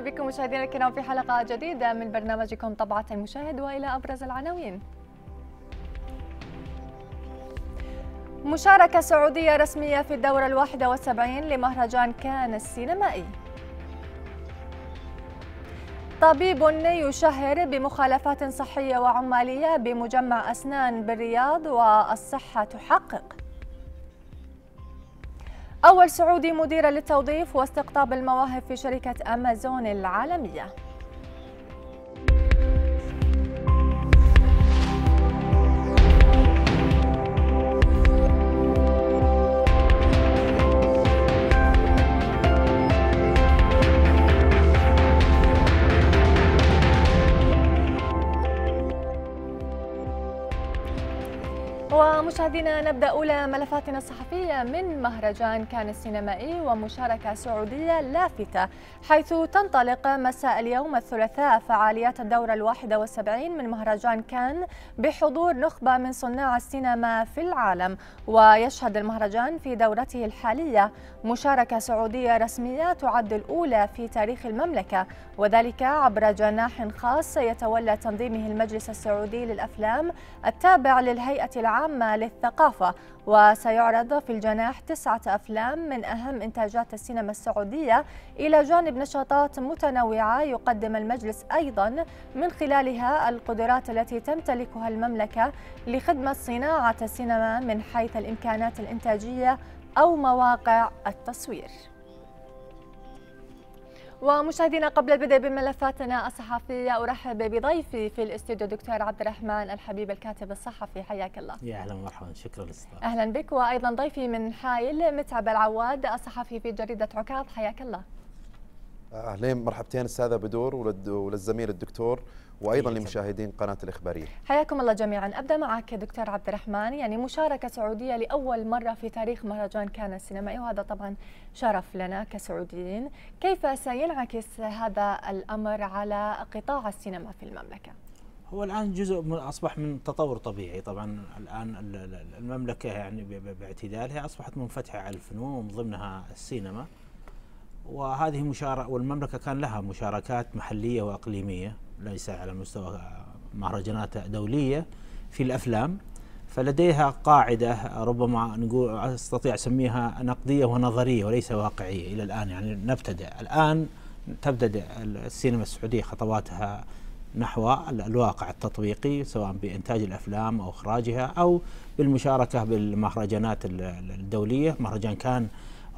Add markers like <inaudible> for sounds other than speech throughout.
بكم مشاهدينا الكرام في حلقة جديدة من برنامجكم طبعة المشاهد وإلى أبرز العناوين مشاركة سعودية رسمية في الدورة الواحدة والسبعين لمهرجان كان السينمائي طبيب يشهر بمخالفات صحية وعمالية بمجمع أسنان بالرياض والصحة تحقق أول سعودي مدير للتوظيف واستقطاب المواهب في شركة أمازون العالمية بنا نبدا اولى ملفاتنا الصحفيه من مهرجان كان السينمائي ومشاركه سعوديه لافته حيث تنطلق مساء اليوم الثلاثاء فعاليات الدوره الواحده والسبعين من مهرجان كان بحضور نخبه من صناع السينما في العالم ويشهد المهرجان في دورته الحاليه مشاركه سعوديه رسميه تعد الاولى في تاريخ المملكه وذلك عبر جناح خاص يتولى تنظيمه المجلس السعودي للافلام التابع للهيئه العامه للثقافه الثقافة وسيعرض في الجناح تسعة أفلام من أهم إنتاجات السينما السعودية إلى جانب نشاطات متنوعة يقدم المجلس أيضا من خلالها القدرات التي تمتلكها المملكة لخدمة صناعة السينما من حيث الإمكانات الإنتاجية أو مواقع التصوير ومشاهدينا قبل البدء بملفاتنا الصحفية أرحب بضيفي في الاستوديو دكتور عبد الرحمن الحبيب الكاتب الصحفي حياك الله يا أهلا ومرحبا شكرا للاستضافة أهلا بك وأيضا ضيفي من حائل متعب العواد الصحفي في جريدة عكاظ حياك الله أهلين مرحبتين أستاذة بدور وللزميل الدكتور وايضا إيه، لمشاهدين قناه الاخباريه. حياكم الله جميعا، ابدا معك دكتور عبد الرحمن، يعني مشاركه سعوديه لاول مره في تاريخ مهرجان كان السينمائي وهذا طبعا شرف لنا كسعوديين، كيف سينعكس هذا الامر على قطاع السينما في المملكه؟ هو الان جزء من اصبح من تطور طبيعي طبعا الان المملكه يعني باعتدالها اصبحت منفتحه على الفنون ومن ضمنها السينما وهذه مشاركة والمملكة كان لها مشاركات محلية وأقليمية ليس على مستوى مهرجانات دولية في الأفلام فلديها قاعدة ربما نقول أستطيع أسميها نقدية ونظرية وليس واقعية إلى الآن يعني نبتدئ الآن تبتدئ السينما السعودية خطواتها نحو الواقع التطبيقي سواء بإنتاج الأفلام أو إخراجها أو بالمشاركة بالمهرجانات الدولية مهرجان كان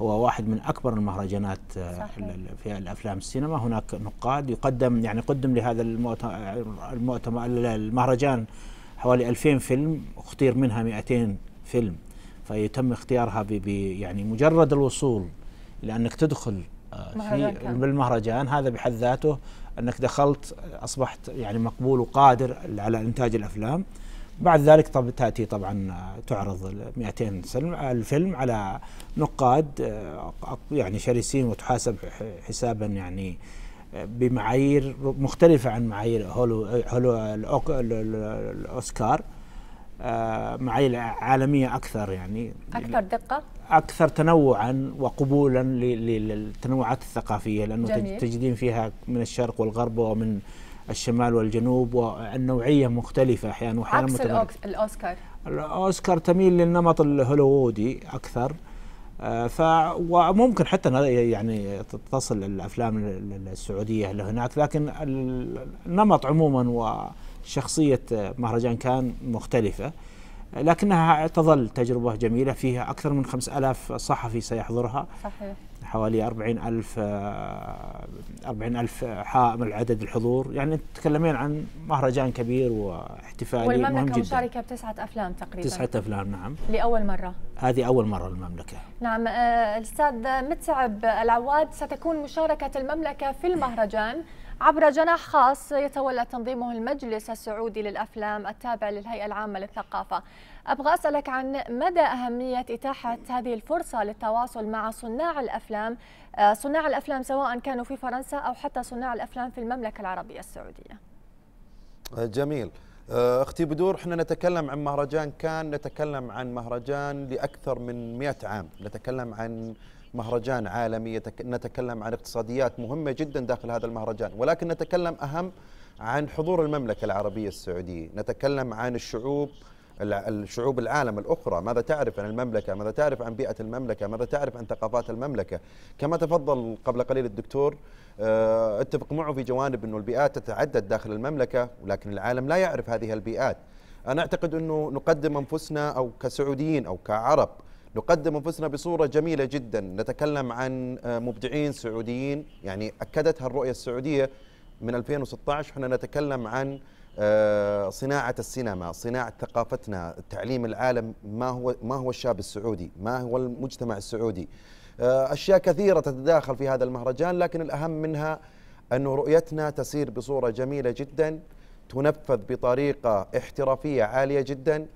هو واحد من اكبر المهرجانات آه، صحيح. في الافلام السينما هناك نقاد يقدم يعني قدم لهذا المؤتمر المهرجان حوالي 2000 فيلم اختير منها 200 فيلم فيتم اختيارها ب يعني مجرد الوصول الى انك تدخل آه، في بالمهرجان هذا بحد ذاته انك دخلت آه، اصبحت يعني مقبول وقادر على انتاج الافلام بعد ذلك طب تاتي طبعا آه، تعرض 200 سلم آه، الفيلم على نقاد آه، يعني شرسين وتحاسب حسابا يعني بمعايير مختلفة عن معايير هولو هولو الأوسكار معايير عالمية أكثر يعني أكثر دقة أكثر تنوعا وقبولا للتنوعات الثقافية لأنه جميل. تجدين فيها من الشرق والغرب ومن الشمال والجنوب والنوعيه مختلفه احيانا واحيانا متمرد الاوسكار الاوسكار تميل للنمط الهوليوودي اكثر آه، ف وممكن حتى يعني تصل الافلام السعوديه لهناك لكن النمط عموما وشخصيه مهرجان كان مختلفه لكنها تظل تجربة جميلة فيها أكثر من 5000 صحفي سيحضرها صحيح حوالي 40 ألف 40 آه، ألف حائل عدد الحضور يعني تتكلمين عن مهرجان كبير واحتفالي والمملكة مهم جدا مشاركة بتسعة أفلام تقريبا تسعة أفلام نعم لأول مرة هذه أول مرة للمملكة نعم آه، الأستاذ متعب العواد ستكون مشاركة المملكة في المهرجان عبر جناح خاص يتولى تنظيمه المجلس السعودي للأفلام التابع للهيئة العامة للثقافة أبغى أسألك عن مدى أهمية إتاحة هذه الفرصة للتواصل مع صناع الأفلام آه، صناع الأفلام سواء كانوا في فرنسا أو حتى صناع الأفلام في المملكة العربية السعودية آه، جميل آه، أختي بدور احنا نتكلم عن مهرجان كان نتكلم عن مهرجان لأكثر من 100 عام نتكلم عن مهرجان عالمي نتكلم عن اقتصاديات مهمة جدا داخل هذا المهرجان ولكن نتكلم أهم عن حضور المملكة العربية السعودية نتكلم عن الشعوب الشعوب العالم الأخرى ماذا تعرف عن المملكة ماذا تعرف عن بيئة المملكة ماذا تعرف عن ثقافات المملكة كما تفضل قبل قليل الدكتور آه، اتفق معه في جوانب أنه البيئات تتعدد داخل المملكة ولكن العالم لا يعرف هذه البيئات أنا أعتقد أنه نقدم أنفسنا أو كسعوديين أو كعرب نقدم انفسنا بصوره جميله جدا نتكلم عن آه، مبدعين سعوديين يعني اكدتها الرؤيه السعوديه من 2016 احنا نتكلم عن آه، صناعة السينما، صناعة ثقافتنا، تعليم العالم ما هو ما هو الشاب السعودي، ما هو المجتمع السعودي. آه، اشياء كثيرة تتداخل في هذا المهرجان لكن الاهم منها انه رؤيتنا تسير بصورة جميلة جدا تنفذ بطريقة احترافية عالية جدا.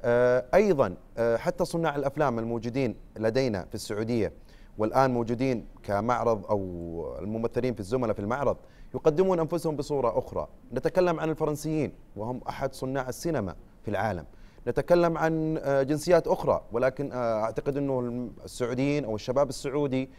آه، ايضا حتى صناع الافلام الموجودين لدينا في السعودية والان موجودين كمعرض او الممثلين في الزملاء في المعرض يقدمون أنفسهم بصورة أخرى نتكلم عن الفرنسيين وهم أحد صناع السينما في العالم نتكلم عن آه، جنسيات أخرى ولكن آه، أعتقد أنه السعوديين أو الشباب السعودي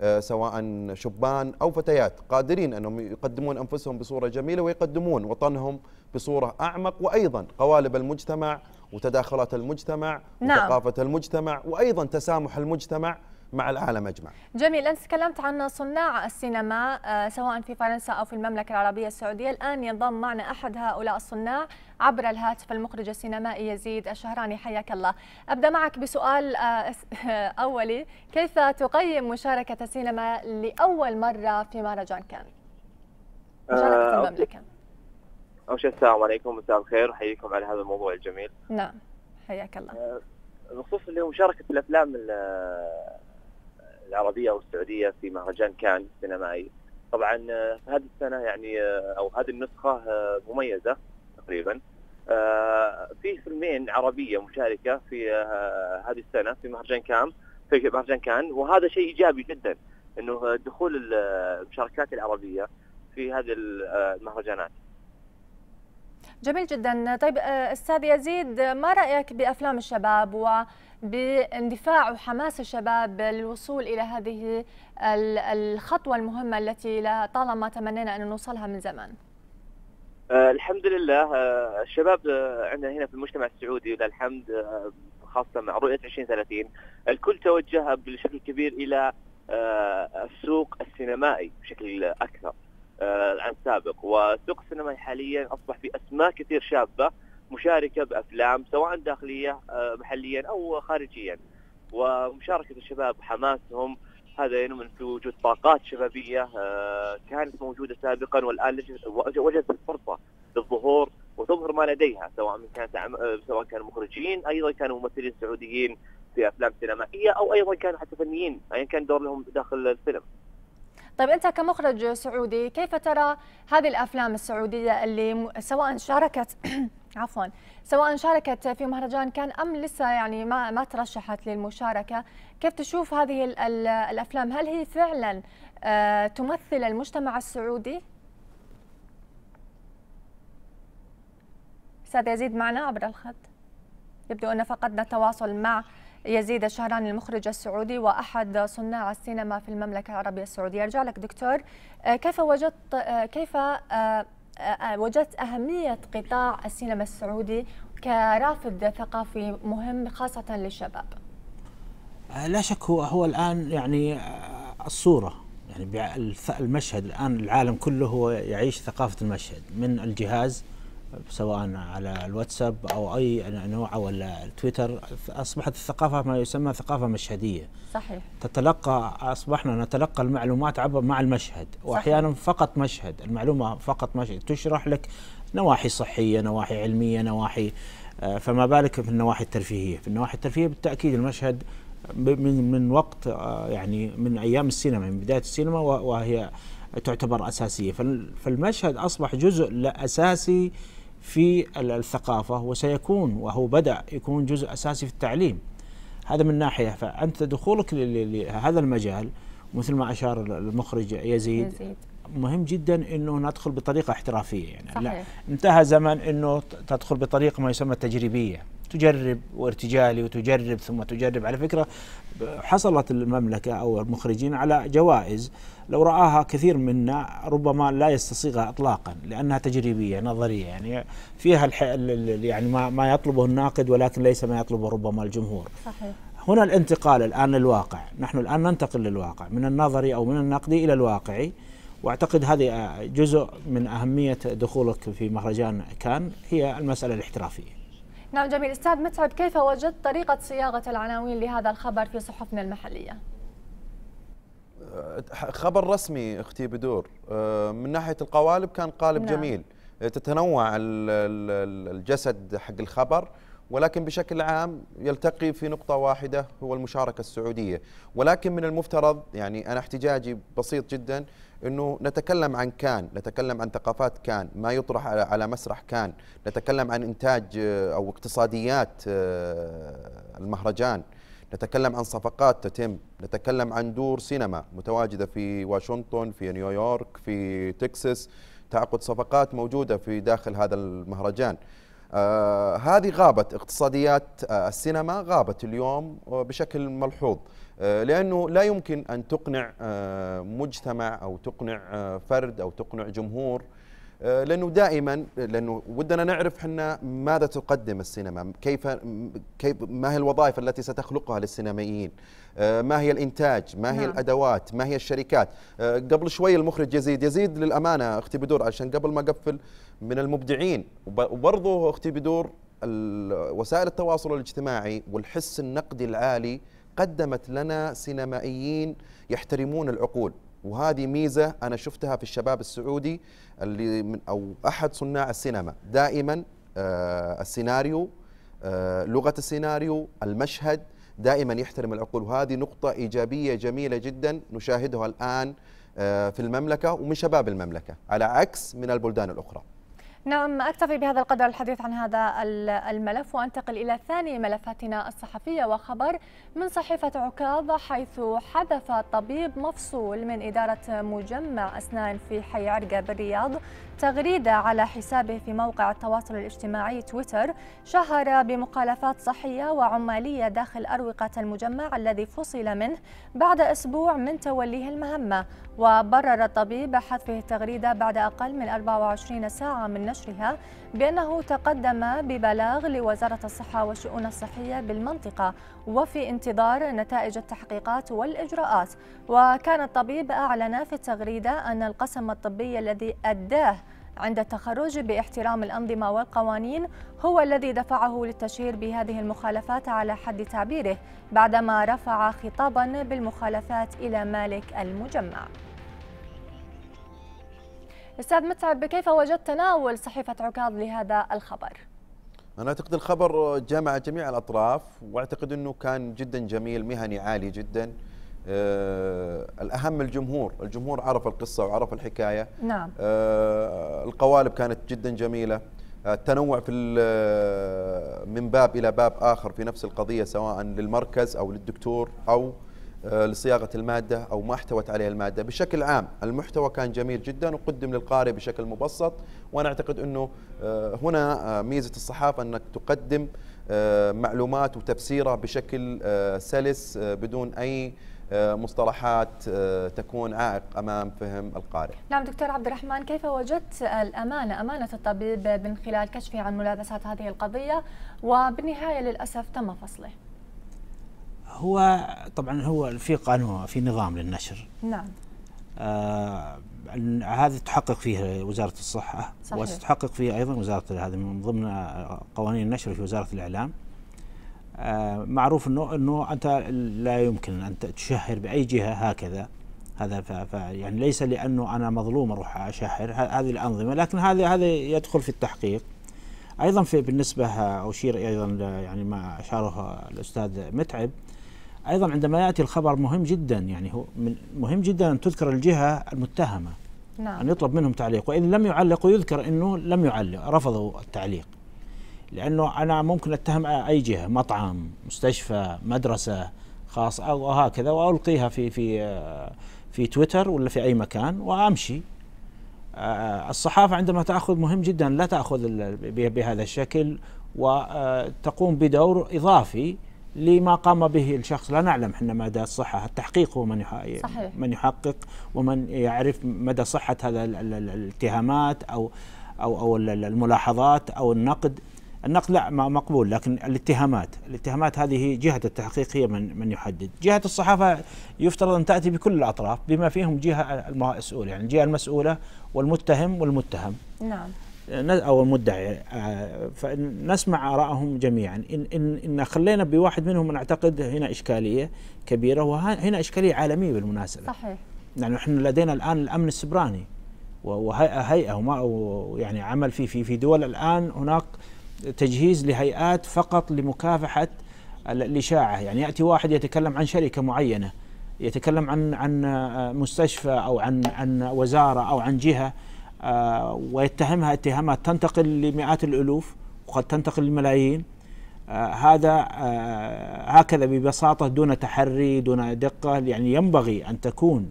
آه، سواء شبان أو فتيات قادرين أنهم يقدمون أنفسهم بصورة جميلة ويقدمون وطنهم بصورة أعمق وأيضا قوالب المجتمع وتداخلات المجتمع نعم. وثقافة المجتمع وأيضا تسامح المجتمع مع العالم أجمع جميل أنت تكلمت عن صناع السينما آه، سواء في فرنسا أو في المملكة العربية السعودية الآن ينضم معنا أحد هؤلاء الصناع عبر الهاتف المخرج السينمائي يزيد الشهراني حياك الله أبدأ معك بسؤال آه، <laughs> أولي كيف تقيم مشاركة السينما لأول مرة في مهرجان كان مشاركة آه، المملكة أول شيء السلام عليكم مساء الخير أحييكم على هذا الموضوع الجميل نعم حياك الله بخصوص اللي مشاركة الأفلام العربيه والسعوديه في مهرجان كان السينمائي طبعا آه، هذه السنه يعني آه، او هذه النسخه آه، مميزه تقريبا في فيلمين عربيه مشاركه في هذه السنه في مهرجان كان في مهرجان كان وهذا شيء ايجابي جدا انه دخول المشاركات العربيه في هذه المهرجانات جميل جدا طيب استاذ يزيد ما رايك بافلام الشباب و باندفاع وحماس الشباب للوصول الى هذه الخطوه المهمه التي طالما تمنينا ان نوصلها من زمان؟ آه، الحمد لله آه، الشباب آه، عندنا هنا في المجتمع السعودي ولله الحمد خاصه مع رؤيه 2030 الكل توجه بشكل كبير الى السوق السينمائي بشكل اكثر عن سابق وسوق السينمائي حاليا اصبح في اسماء كثير شابه مشاركه بافلام سواء داخليه آه، محليا او خارجيا ومشاركه الشباب حماسهم هذا ينمو في وجود طاقات شبابيه آه، كانت موجوده سابقا والان وجدت الفرصه للظهور وتظهر ما لديها سواء من كانت آه، سواء كانوا مخرجين ايضا كانوا ممثلين سعوديين في افلام سينمائيه او ايضا كانوا حتى فنيين ايا كان دور لهم داخل الفيلم. طيب انت كمخرج سعودي كيف ترى هذه الافلام السعوديه اللي سواء شاركت عفوا سواء شاركت في مهرجان كان ام لسه يعني ما ما ترشحت للمشاركه كيف تشوف هذه الافلام هل هي فعلا آه، تمثل المجتمع السعودي استاذ يزيد معنا عبر الخط يبدو ان فقدنا التواصل مع يزيد الشهراني المخرج السعودي واحد صناع السينما في المملكه العربيه السعوديه ارجع لك دكتور آه، كيف وجدت آه، كيف وجدت أهمية قطاع السينما السعودي كرافد ثقافي مهم خاصة للشباب لا شك هو هو الآن يعني آه، الصورة يعني المشهد الآن العالم كله هو يعيش ثقافة المشهد من الجهاز سواء على الواتساب او اي نوع ولا تويتر اصبحت الثقافه ما يسمى ثقافه مشهديه صحيح تتلقى اصبحنا نتلقى المعلومات عبر مع المشهد واحيانا فقط مشهد المعلومه فقط مشهد تشرح لك نواحي صحيه نواحي علميه نواحي آه، فما بالك في النواحي الترفيهيه في النواحي الترفيهيه بالتاكيد المشهد من من وقت آه، يعني من ايام السينما من بدايه السينما وهي تعتبر اساسيه فالمشهد اصبح جزء اساسي في الثقافة وسيكون وهو بدأ يكون جزء أساسي في التعليم هذا من ناحية فأنت دخولك لهذا المجال مثل ما أشار المخرج يزيد, يزيد. مهم جدا انه ندخل بطريقه احترافيه يعني صحيح. لا انتهى زمن انه تدخل بطريقه ما يسمى تجريبيه تجرب وارتجالي وتجرب ثم تجرب على فكرة حصلت المملكة أو المخرجين على جوائز لو رآها كثير منا ربما لا يستصيغها إطلاقا لأنها تجريبية نظرية يعني فيها الح... يعني ما, ما يطلبه الناقد ولكن ليس ما يطلبه ربما الجمهور صحيح. هنا الانتقال الآن للواقع نحن الآن ننتقل للواقع من النظري أو من النقدي إلى الواقعي واعتقد هذه جزء من اهميه دخولك في مهرجان كان هي المساله الاحترافيه. نعم جميل استاذ متعب كيف وجدت طريقه صياغه العناوين لهذا الخبر في صحفنا المحليه أه، خبر رسمي اختي بدور أه، من ناحيه القوالب كان قالب نعم. جميل أه، تتنوع الجسد حق الخبر ولكن بشكل عام يلتقي في نقطة واحدة هو المشاركة السعودية ولكن من المفترض يعني أنا احتجاجي بسيط جدا انه نتكلم عن كان نتكلم عن ثقافات كان ما يطرح على مسرح كان نتكلم عن انتاج آه، او اقتصاديات آه، المهرجان نتكلم عن صفقات تتم نتكلم عن دور سينما متواجده في واشنطن في نيويورك في تكساس تعقد صفقات موجوده في داخل هذا المهرجان آه هذه غابت اقتصاديات آه السينما غابت اليوم آه، بشكل ملحوظ آه لأنه لا يمكن أن تقنع آه، مجتمع أو تقنع آه، فرد أو تقنع جمهور آه، لانه دائما لانه ودنا نعرف احنا ماذا تقدم السينما كيف كيف ما هي الوظائف التي ستخلقها للسينمائيين آه، ما هي الانتاج ما هي نعم. الادوات ما هي الشركات آه، قبل شوي المخرج يزيد يزيد للامانه اختي بدور عشان قبل ما اقفل من المبدعين وبرضه اختي بدور وسائل التواصل الاجتماعي والحس النقدي العالي قدمت لنا سينمائيين يحترمون العقول وهذه ميزه انا شفتها في الشباب السعودي اللي من او احد صناع السينما دائما آه السيناريو آه لغه السيناريو المشهد دائما يحترم العقول وهذه نقطه ايجابيه جميله جدا نشاهدها الان آه في المملكه ومن شباب المملكه على عكس من البلدان الاخرى نعم أكتفي بهذا القدر الحديث عن هذا الملف وأنتقل إلى ثاني ملفاتنا الصحفية وخبر من صحيفة عكاظ حيث حذف طبيب مفصول من إدارة مجمع أسنان في حي عرقة بالرياض تغريدة على حسابه في موقع التواصل الاجتماعي تويتر شهر بمخالفات صحية وعمالية داخل أروقة المجمع الذي فصل منه بعد أسبوع من توليه المهمة وبرر الطبيب حذفه التغريدة بعد أقل من 24 ساعة من نشرها بأنه تقدم ببلاغ لوزارة الصحة والشؤون الصحية بالمنطقة وفي انتظار نتائج التحقيقات والإجراءات وكان الطبيب أعلن في التغريدة أن القسم الطبي الذي أداه عند التخرج باحترام الأنظمة والقوانين هو الذي دفعه للتشهير بهذه المخالفات على حد تعبيره بعدما رفع خطابا بالمخالفات إلى مالك المجمع استاذ متعب كيف وجدت تناول صحيفه عكاظ لهذا الخبر؟ انا اعتقد الخبر جمع جميع الاطراف واعتقد انه كان جدا جميل مهني عالي جدا أه الأهم الجمهور الجمهور عرف القصة وعرف الحكاية نعم. أه القوالب كانت جدا جميلة آه، التنوع في آه، من باب إلى باب آخر في نفس القضية سواء للمركز أو للدكتور أو آه، لصياغه الماده او ما احتوت عليه الماده بشكل عام المحتوى كان جميل جدا وقدم للقارئ بشكل مبسط وانا اعتقد انه آه، هنا آه، ميزه الصحافه انك تقدم معلومات وتفسيرها بشكل سلس بدون اي مصطلحات تكون عائق امام فهم القارئ. نعم دكتور عبد الرحمن كيف وجدت الامانه امانه الطبيب من خلال كشفه عن ملابسات هذه القضيه وبالنهايه للاسف تم فصله. هو طبعا هو في قانون في نظام للنشر نعم آه هذا تحقق فيه وزارة الصحة صحيح. وستحقق فيه أيضا وزارة هذا من ضمن آه، قوانين النشر في وزارة الإعلام آه معروف أنه أنه أنت لا يمكن أن تشهر بأي جهة هكذا هذا ف ف يعني ليس لأنه أنا مظلوم أروح أشهر هذه الأنظمة لكن هذا هذا يدخل في التحقيق ايضا في بالنسبه آه، اشير ايضا يعني ما اشاره الاستاذ متعب ايضا عندما ياتي الخبر مهم جدا يعني هو من مهم جدا ان تذكر الجهه المتهمه نعم. ان يطلب منهم تعليق وان لم يعلقوا يذكر انه لم يعلق رفضوا التعليق لانه انا ممكن اتهم اي جهه مطعم مستشفى مدرسه خاص او هكذا والقيها في في في تويتر ولا في اي مكان وامشي آه، الصحافه عندما تاخذ مهم جدا لا تاخذ بهذا الشكل وتقوم بدور اضافي لما قام به الشخص لا نعلم احنا مدى الصحة التحقيق هو من صحيح. من يحقق ومن يعرف مدى صحة هذا الاتهامات أو أو أو الملاحظات أو النقد النقد لا مقبول لكن الاتهامات الاتهامات هذه جهة التحقيق هي من من يحدد جهة الصحافة يفترض أن تأتي بكل الأطراف بما فيهم جهة المسؤولة يعني الجهة المسؤولة والمتهم والمتهم نعم او المدعي يعني، آه، فنسمع ارائهم جميعا ان ان ان خلينا بواحد منهم نعتقد هنا اشكاليه كبيره وهنا اشكاليه عالميه بالمناسبه صحيح يعني احنا لدينا الان الامن السبراني وهيئه وما يعني عمل في في في دول الان هناك تجهيز لهيئات فقط لمكافحه الاشاعه يعني ياتي واحد يتكلم عن شركه معينه يتكلم عن عن مستشفى او عن عن وزاره او عن جهه آه، ويتهمها اتهامات تنتقل لمئات الالوف وقد تنتقل للملايين آه، هذا آه، هكذا ببساطه دون تحري دون دقه يعني ينبغي ان تكون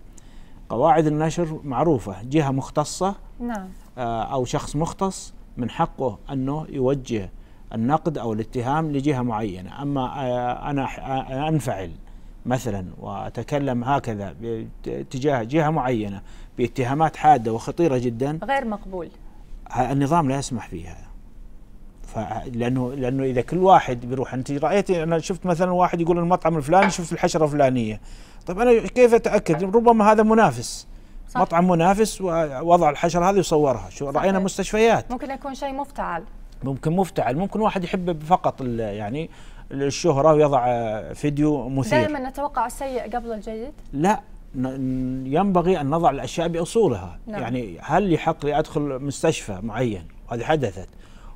قواعد النشر معروفه جهه مختصه نعم او شخص مختص من حقه انه يوجه النقد او الاتهام لجهه معينه اما انا انفعل مثلا واتكلم هكذا تجاه جهه معينه باتهامات حاده وخطيره جدا غير مقبول النظام لا يسمح فيها لانه لانه اذا كل واحد بيروح انت رايت انا شفت مثلا واحد يقول المطعم الفلاني شفت الحشره الفلانيه طيب انا كيف اتاكد ربما هذا منافس صح. مطعم منافس ووضع الحشره هذه وصورها شو راينا مستشفيات ممكن يكون شيء مفتعل ممكن مفتعل ممكن واحد يحب فقط يعني للشهرة ويضع فيديو مثير دائما نتوقع السيء قبل الجيد؟ لا ينبغي أن نضع الأشياء بأصولها نعم. يعني هل يحق لي أدخل مستشفى معين وهذه حدثت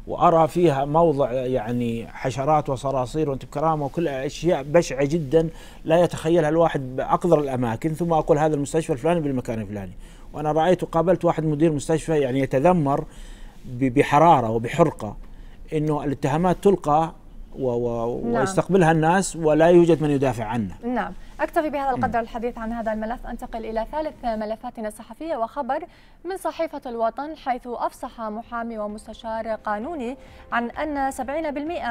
وأرى فيها موضع يعني حشرات وصراصير وانت بكرامة وكل أشياء بشعة جدا لا يتخيلها الواحد بأقدر الأماكن ثم أقول هذا المستشفى الفلاني بالمكان الفلاني وأنا رأيت وقابلت واحد مدير مستشفى يعني يتذمر بحرارة وبحرقة انه الاتهامات تلقى و و نعم. ويستقبلها الناس ولا يوجد من يدافع عنه نعم أكتفي بهذا القدر الحديث عن هذا الملف أنتقل إلى ثالث ملفاتنا الصحفية وخبر من صحيفة الوطن حيث أفصح محامي ومستشار قانوني عن أن 70%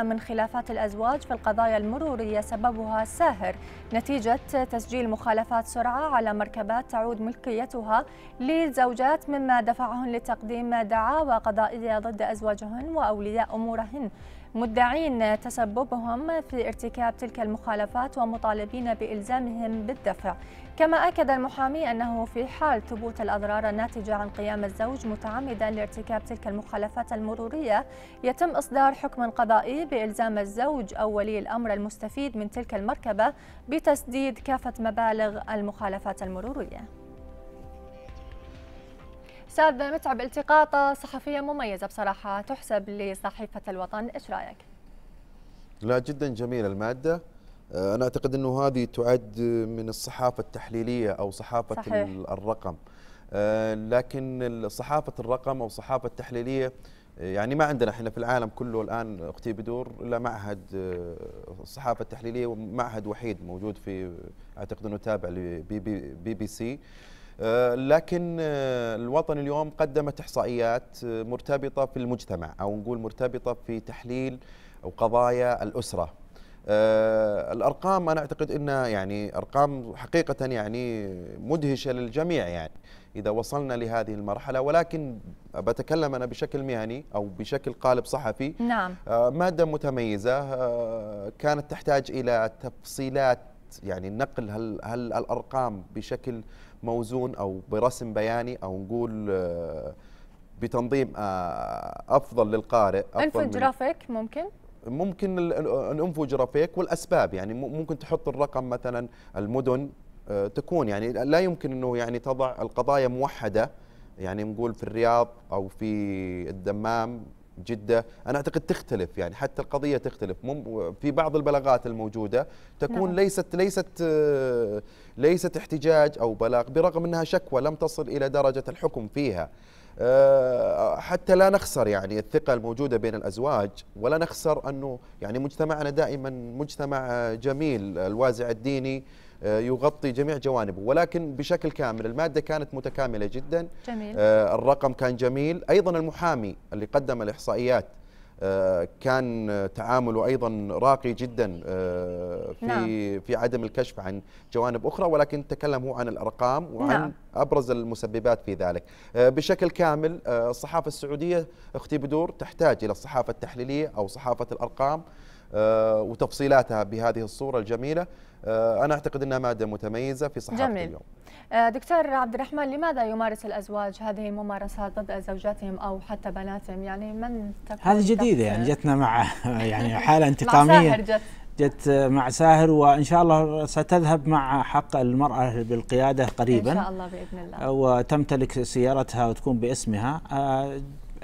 من خلافات الأزواج في القضايا المرورية سببها ساهر نتيجة تسجيل مخالفات سرعة على مركبات تعود ملكيتها للزوجات مما دفعهن لتقديم دعاوى قضائية ضد أزواجهن وأولياء أمورهن مدعين تسببهم في ارتكاب تلك المخالفات ومطالبين بإلزامهم بالدفع كما أكد المحامي أنه في حال ثبوت الأضرار الناتجة عن قيام الزوج متعمدا لارتكاب تلك المخالفات المرورية يتم إصدار حكم قضائي بإلزام الزوج أو ولي الأمر المستفيد من تلك المركبة بتسديد كافة مبالغ المخالفات المرورية استاذ متعب التقاطه صحفيه مميزه بصراحه تحسب لصحيفه الوطن ايش رايك لا جدا جميله الماده آه، انا اعتقد انه هذه تعد من الصحافه التحليليه او صحافه صحيح. الرقم آه، لكن صحافه الرقم او صحافه التحليليه آه، يعني ما عندنا احنا في العالم كله الان اختي بدور الا معهد الصحافه التحليليه ومعهد وحيد موجود في اعتقد انه تابع لبي بي, بي, بي سي آه، لكن آه، الوطن اليوم قدمت إحصائيات آه، مرتبطة في المجتمع أو نقول مرتبطة في تحليل أو قضايا الأسرة الأرقام أنا أعتقد أنها يعني أرقام حقيقة يعني مدهشة للجميع يعني إذا وصلنا لهذه المرحلة ولكن بتكلم أنا بشكل مهني أو بشكل قالب صحفي نعم. مادة متميزة كانت تحتاج إلى تفصيلات يعني نقل هالأرقام بشكل موزون او برسم بياني او نقول آه، بتنظيم آه، افضل للقارئ افضل جرافيك ممكن ممكن الانفو جرافيك والاسباب يعني ممكن تحط الرقم مثلا المدن آه، تكون يعني لا يمكن انه يعني تضع القضايا موحده يعني نقول في الرياض او في الدمام جدة أنا أعتقد تختلف يعني حتى القضية تختلف في بعض البلاغات الموجودة تكون نعم. ليست ليست آه، ليست احتجاج أو بلاغ برغم أنها شكوى لم تصل إلى درجة الحكم فيها آه، حتى لا نخسر يعني الثقة الموجودة بين الأزواج ولا نخسر أنه يعني مجتمعنا دائما مجتمع جميل الوازع الديني آه، يغطي جميع جوانبه ولكن بشكل كامل المادة كانت متكاملة جدا جميل. آه، الرقم كان جميل أيضا المحامي اللي قدم الإحصائيات آه، كان تعامله ايضا راقي جدا في نعم. في عدم الكشف عن جوانب اخرى ولكن تكلم هو عن الارقام وعن نعم. ابرز المسببات في ذلك بشكل كامل الصحافه السعوديه اختي بدور تحتاج الى الصحافه التحليليه او صحافه الارقام آه، وتفصيلاتها بهذه الصورة الجميلة آه، أنا أعتقد أنها مادة متميزة في صحافة جميل. اليوم آه، دكتور عبد الرحمن لماذا يمارس الأزواج هذه الممارسات ضد زوجاتهم أو حتى بناتهم يعني من هذه جديدة يعني جتنا مع <laughs> يعني حالة انتقامية مع جت. جت مع ساهر وان شاء الله ستذهب مع حق المراه بالقياده قريبا ان شاء الله باذن الله وتمتلك سيارتها وتكون باسمها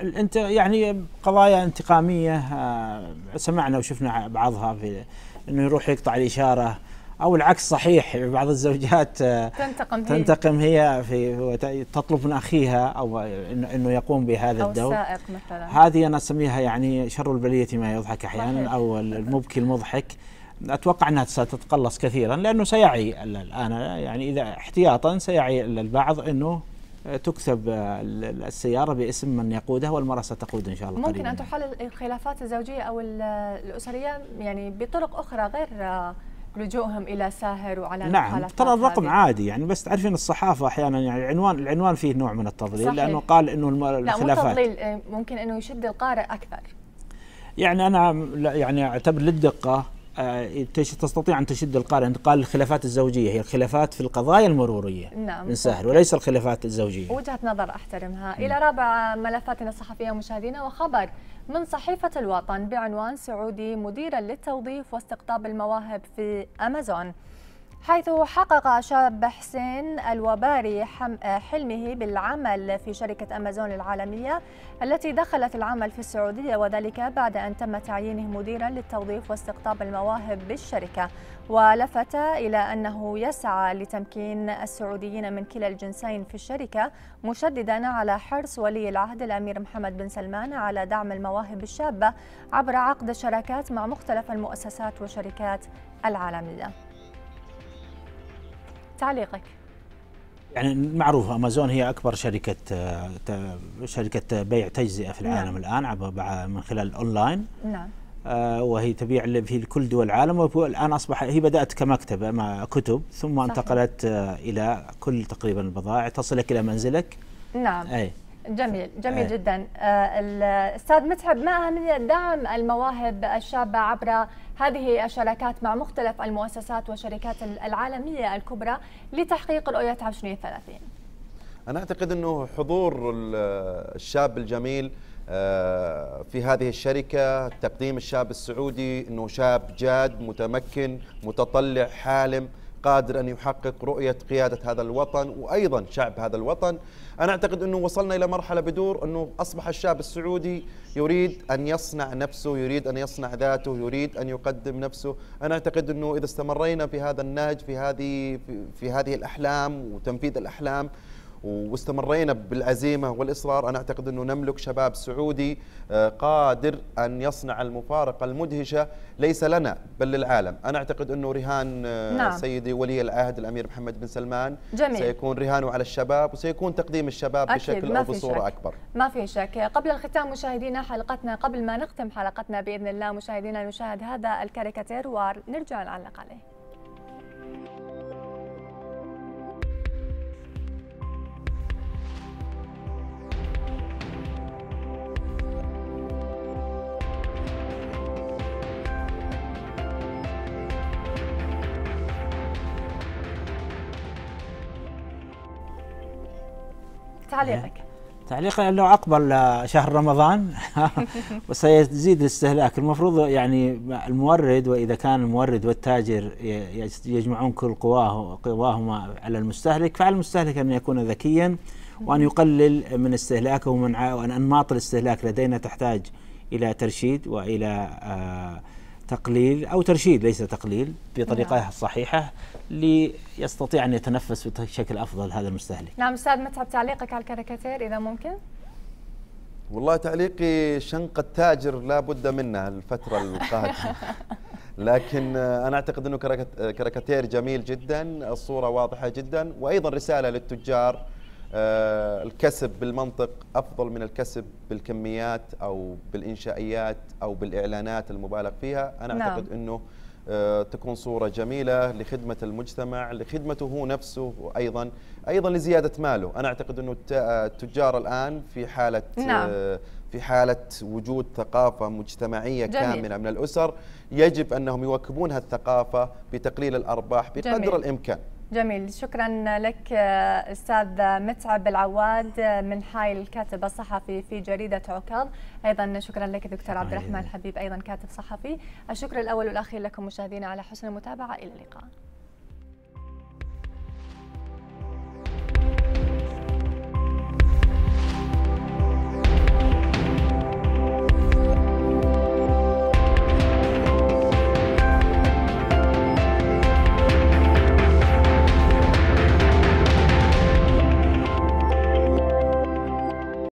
انت يعني قضايا انتقاميه آه، سمعنا وشفنا بعضها في انه يروح يقطع الاشاره او العكس صحيح بعض الزوجات آه، تنتقم هي تنتقم هي في تطلب من اخيها او انه يقوم بهذا أو الدور السائق مثلا هذه انا اسميها يعني شر البليه ما يضحك احيانا او المبكي المضحك اتوقع انها ستتقلص كثيرا لانه سيعي الان يعني اذا احتياطا سيعي البعض انه تكتب آه، السيارة باسم من يقودها والمرأة ستقود إن شاء الله ممكن قريباً. أن تحل الخلافات الزوجية أو الأسرية يعني بطرق أخرى غير آه، لجوءهم الى ساهر وعلى نعم ترى الرقم هذه. عادي يعني بس تعرفين الصحافه احيانا يعني العنوان العنوان فيه نوع من التضليل صحيح. لانه قال انه الخلافات لا آه، ممكن انه يشد القارئ اكثر يعني انا يعني اعتبر للدقه آه، تستطيع ان تشد القارئ قال الخلافات الزوجيه هي الخلافات في القضايا المروريه نعم نسهل وليس الخلافات الزوجيه وجهه نظر احترمها م. الى رابع ملفاتنا الصحفيه مشاهدينا وخبر من صحيفه الوطن بعنوان سعودي مديرا للتوظيف واستقطاب المواهب في امازون حيث حقق شاب حسين الوباري حلمه بالعمل في شركة أمازون العالمية التي دخلت العمل في السعودية وذلك بعد أن تم تعيينه مديرا للتوظيف واستقطاب المواهب بالشركة ولفت إلى أنه يسعى لتمكين السعوديين من كلا الجنسين في الشركة مشددا على حرص ولي العهد الأمير محمد بن سلمان على دعم المواهب الشابة عبر عقد شراكات مع مختلف المؤسسات وشركات العالمية تعليقك يعني معروف أمازون هي أكبر شركة شركة بيع تجزئة في العالم نعم. الآن من خلال الأونلاين نعم آه، وهي تبيع في كل دول العالم والآن أصبح هي بدأت كمكتبة مع كتب ثم صحيح. انتقلت آه، إلى كل تقريبا البضائع تصلك إلى منزلك نعم أي. جميل جميل إيه. جدا آه، الاستاذ متعب ما اهميه دعم المواهب الشابه عبر هذه الشراكات مع مختلف المؤسسات والشركات العالميه الكبرى لتحقيق رؤيه 2030 انا اعتقد انه حضور الشاب الجميل آه، في هذه الشركه تقديم الشاب السعودي انه شاب جاد متمكن متطلع حالم قادر أن يحقق رؤية قيادة هذا الوطن وأيضا شعب هذا الوطن أنا أعتقد أنه وصلنا إلى مرحلة بدور أنه أصبح الشاب السعودي يريد أن يصنع نفسه يريد أن يصنع ذاته يريد أن يقدم نفسه أنا أعتقد أنه إذا استمرينا في هذا النهج في هذه, في, في هذه الأحلام وتنفيذ الأحلام واستمرينا بالعزيمه والاصرار انا اعتقد انه نملك شباب سعودي آه، قادر ان يصنع المفارقه المدهشه ليس لنا بل للعالم، انا اعتقد انه رهان آه، نعم. سيدي ولي العهد الامير محمد بن سلمان جميل. سيكون رهانه على الشباب وسيكون تقديم الشباب أكيد. بشكل او بصوره شك. اكبر. ما في شك، قبل الختام مشاهدينا حلقتنا قبل ما نختم حلقتنا باذن الله مشاهدينا نشاهد هذا الكاريكاتير ونرجع نعلق عليه. تعليقك تعليق انه عقبل شهر رمضان <laughs> وسيزيد الاستهلاك المفروض يعني المورد واذا كان المورد والتاجر يجمعون كل قواه قواهما على المستهلك فعلى المستهلك ان يكون ذكيا وان يقلل من استهلاكه ومن انماط الاستهلاك لدينا تحتاج الى ترشيد والى آه تقليل أو ترشيد ليس تقليل بطريقة نعم. صحيحه ليستطيع أن يتنفس بشكل أفضل هذا المستهلك نعم أستاذ متعب تعليقك على الكاريكاتير إذا ممكن والله تعليقي شنق التاجر لا بد منه الفترة القادمة <laughs> لكن انا اعتقد انه كاريكاتير جميل جدا الصوره واضحه جدا وايضا رساله للتجار آه، الكسب بالمنطق افضل من الكسب بالكميات او بالانشائيات او بالاعلانات المبالغ فيها انا نعم. اعتقد انه آه، تكون صوره جميله لخدمه المجتمع لخدمته هو نفسه وايضا ايضا لزياده ماله انا اعتقد انه آه، التجار الان في حاله نعم. في حاله وجود ثقافه مجتمعيه جميل. كامله من الاسر يجب انهم يواكبون هالثقافه بتقليل الارباح بقدر جميل. الامكان جميل شكرا لك استاذ متعب العواد من حايل الكاتب الصحفي في جريده عكاظ ايضا شكرا لك دكتور عبد الرحمن الحبيب ايضا كاتب صحفي الشكر الاول والاخير لكم مشاهدينا على حسن المتابعه الى اللقاء